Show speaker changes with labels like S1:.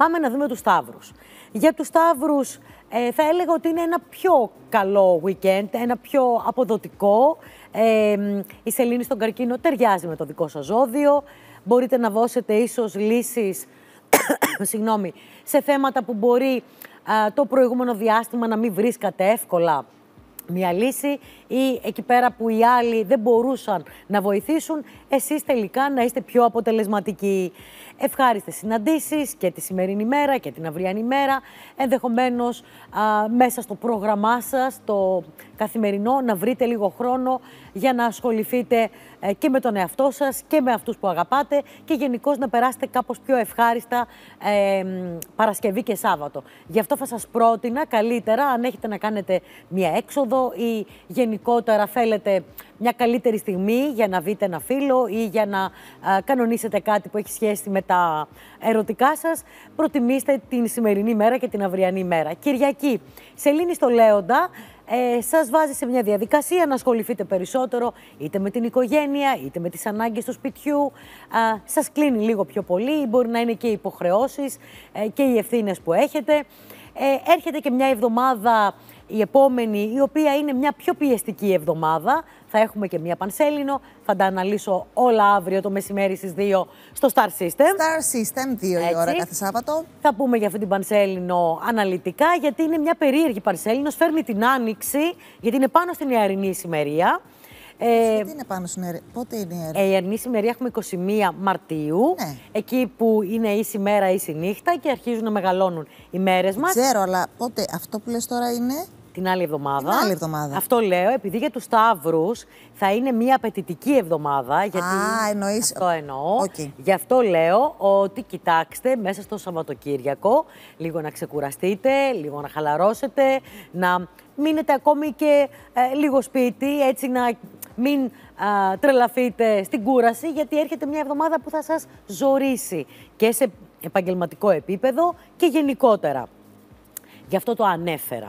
S1: Πάμε να δούμε τους Σταύρους. Για τους Σταύρους ε, θα έλεγα ότι είναι ένα πιο καλό weekend, ένα πιο αποδοτικό. Ε, η σελήνη στον καρκίνο ταιριάζει με το δικό σας ζώδιο. Μπορείτε να δώσετε ίσως λύσεις συγγνώμη, σε θέματα που μπορεί το προηγούμενο διάστημα να μην βρίσκατε εύκολα μια λύση ή εκεί πέρα που οι άλλοι δεν μπορούσαν να βοηθήσουν, εσείς τελικά να είστε πιο αποτελεσματικοί. Ευχάριστες συναντήσεις και τη σημερινή μέρα και την αυριανή μέρα, ενδεχομένως μέσα στο πρόγραμμά σας, το καθημερινό, να βρείτε λίγο χρόνο για να ασχοληθείτε ε, και με τον εαυτό σας και με αυτούς που αγαπάτε και γενικώς να περάσετε κάπως πιο ευχάριστα ε, Παρασκευή και Σάββατο. Γι' αυτό θα σας πρότεινα καλύτερα αν έχετε να κάνετε μια έξοδο ή γενικότερα θέλετε μια καλύτερη στιγμή για να δείτε ένα φίλο ή για να ε, κανονίσετε κάτι που έχει σχέση με τα ερωτικά σας, προτιμήστε την σημερινή μέρα και την αυριανή μέρα. Κυριακή, σελήνη στο Λέοντα, ε, σας βάζει σε μια διαδικασία να ασχοληθείτε περισσότερο είτε με την οικογένεια, είτε με τις ανάγκες του σπιτιού. Ε, σας κλείνει λίγο πιο πολύ, μπορεί να είναι και οι υποχρεώσεις ε, και οι ευθύνες που έχετε. Ε, έρχεται και μια εβδομάδα η επόμενη, η οποία είναι μια πιο πιεστική εβδομάδα. Θα έχουμε και μια πανσέλινο. Θα τα αναλύσω όλα αύριο το μεσημέρι στις 2 στο Star System. Star System, 2 η ώρα κάθε Σάββατο. Θα πούμε για αυτή την πανσέλινο αναλυτικά, γιατί είναι μια περίεργη πανσέλινος. Φέρνει την άνοιξη, γιατί είναι πάνω στην ιαρινή ησημερία. Ε, τι είναι πάνω στην Πότε είναι η ερε... η Ερνή σημεριά έχουμε 21 Μαρτίου. Ναι. Εκεί που είναι ίση μέρα, ίση νύχτα και αρχίζουν να μεγαλώνουν οι μέρες μας. Ξέρω, αλλά πότε αυτό που λες τώρα είναι. Την άλλη εβδομάδα. Την άλλη εβδομάδα. Αυτό λέω, επειδή για τους Σταύρους θα είναι μια απαιτητική εβδομάδα. Γιατί... Α, εννοείς... Αυτό εννοώ. Okay. Γι' αυτό λέω ότι κοιτάξτε μέσα στο Σαββατοκύριακο λίγο να ξεκουραστείτε, λίγο να χαλαρώσετε, να μείνετε ακόμη και ε, λίγο σπίτι, έτσι να μην α, τρελαθείτε στην κούραση, γιατί έρχεται μια εβδομάδα που θα σας ζορίσει και σε επαγγελματικό επίπεδο και γενικότερα. Γι' αυτό το ανέφερα.